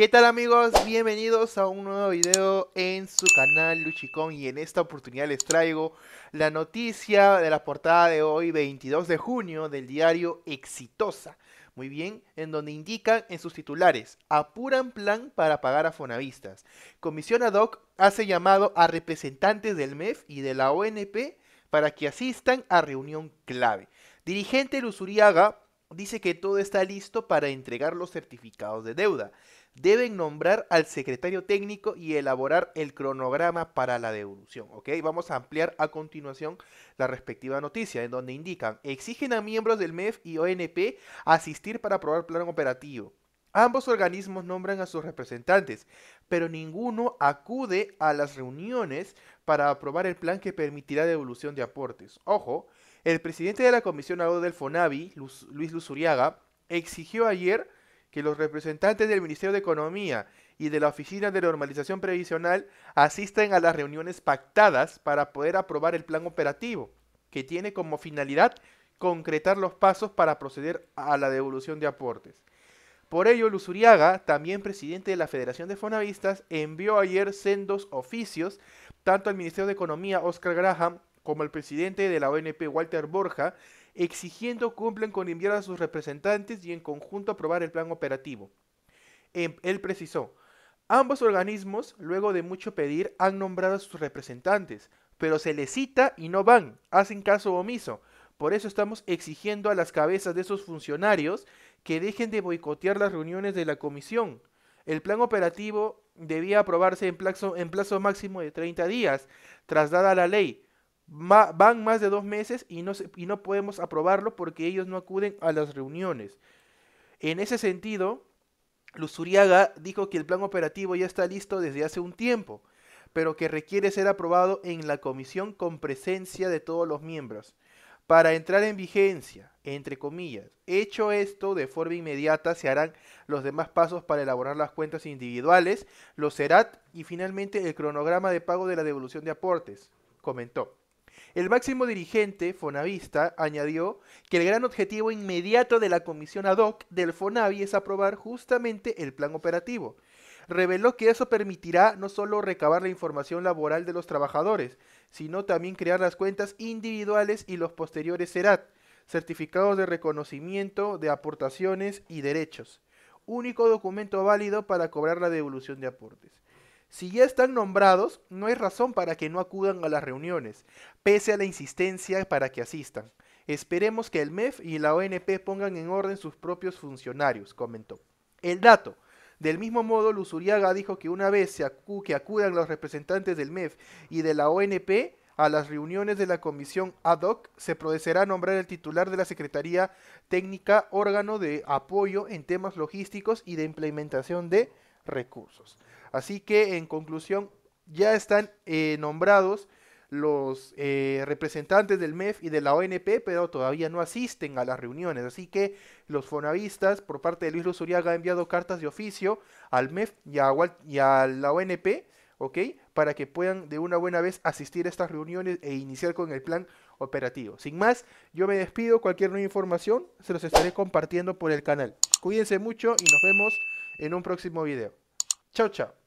¿Qué tal amigos? Bienvenidos a un nuevo video en su canal Luchicón y en esta oportunidad les traigo la noticia de la portada de hoy 22 de junio del diario Exitosa. Muy bien, en donde indican en sus titulares, apuran plan para pagar a fonavistas. Comisión ad hoc hace llamado a representantes del MEF y de la ONP para que asistan a reunión clave. Dirigente Luzuriaga dice que todo está listo para entregar los certificados de deuda. Deben nombrar al secretario técnico y elaborar el cronograma para la devolución. ¿ok? Vamos a ampliar a continuación la respectiva noticia, en donde indican, exigen a miembros del MEF y ONP asistir para aprobar plan operativo. Ambos organismos nombran a sus representantes, pero ninguno acude a las reuniones para aprobar el plan que permitirá devolución de aportes. Ojo, el presidente de la Comisión Agro del FONAVI, Luis Luzuriaga, exigió ayer que los representantes del Ministerio de Economía y de la Oficina de Normalización Previsional asisten a las reuniones pactadas para poder aprobar el plan operativo, que tiene como finalidad concretar los pasos para proceder a la devolución de aportes. Por ello, Luzuriaga, también presidente de la Federación de Fonavistas, envió ayer sendos oficios tanto al Ministerio de Economía, Oscar Graham, como al presidente de la ONP, Walter Borja, exigiendo cumplan con enviar a sus representantes y en conjunto aprobar el plan operativo. Em, él precisó, ambos organismos, luego de mucho pedir, han nombrado a sus representantes, pero se les cita y no van, hacen caso omiso. Por eso estamos exigiendo a las cabezas de esos funcionarios que dejen de boicotear las reuniones de la comisión. El plan operativo debía aprobarse en plazo, máximo de 30 días, tras dada la ley. van más de dos meses y no, y no podemos aprobarlo porque ellos no acuden a las reuniones. En ese sentido, Luzuriaga dijo que el plan operativo ya está listo desde hace un tiempo, pero que requiere ser aprobado en la comisión con presencia de todos los miembros para entrar en vigencia, entre comillas. Hecho esto, de forma inmediata se harán los demás pasos para elaborar las cuentas individuales, los erat y finalmente el cronograma de pago de la devolución de aportes, comentó. El máximo dirigente, Fonavista, añadió que el gran objetivo inmediato de la comisión ad hoc del Fonavi es aprobar justamente el plan operativo. Reveló que eso permitirá no solo recabar la información laboral de los trabajadores, sino también crear las cuentas individuales y los posteriores CERAT, certificados de reconocimiento de aportaciones y derechos, único documento válido para cobrar la devolución de aportes. Si ya están nombrados, no hay razón para que no acudan a las reuniones, pese a la insistencia para que asistan. Esperemos que el MEF y la ONP pongan en orden sus propios funcionarios, comentó. El dato del mismo modo, Luzuriaga dijo que una vez que acudan los representantes del MEF y de la ONP a las reuniones de la comisión ad hoc, se procederá a nombrar el titular de la Secretaría Técnica, órgano de apoyo en temas logísticos y de implementación de recursos. Así que, en conclusión, ya están eh, nombrados los eh, representantes del MEF y de la ONP, pero todavía no asisten a las reuniones. Así que los fonavistas, por parte de Luis Uriaga ha enviado cartas de oficio al MEF y a, y a la ONP, ¿ok? Para que puedan de una buena vez asistir a estas reuniones e iniciar con el plan operativo. Sin más, yo me despido. Cualquier nueva información se los estaré compartiendo por el canal. Cuídense mucho y nos vemos en un próximo video. Chao, chao.